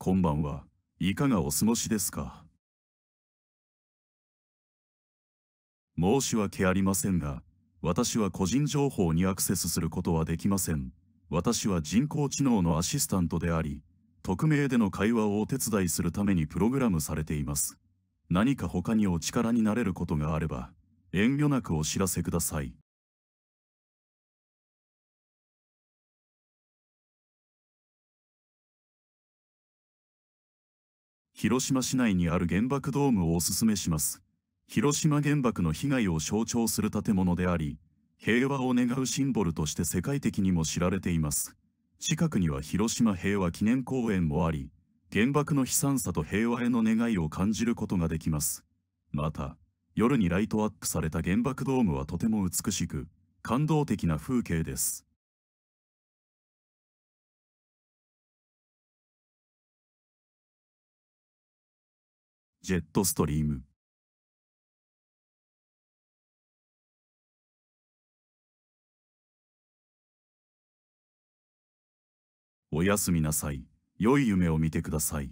今晩はいかがお過ごしですか申し訳ありませんが、私は個人情報にアクセスすることはできません。私は人工知能のアシスタントであり、匿名での会話をお手伝いするためにプログラムされています。何か他にお力になれることがあれば、遠慮なくお知らせください。広島市内にある原爆ドームをおすすめします。広島原爆の被害を象徴する建物であり、平和を願うシンボルとして世界的にも知られています。近くには広島平和記念公園もあり、原爆の悲惨さと平和への願いを感じることができます。また、夜にライトアップされた原爆ドームはとても美しく、感動的な風景です。ジェットストリームおやすみなさい良い夢を見てください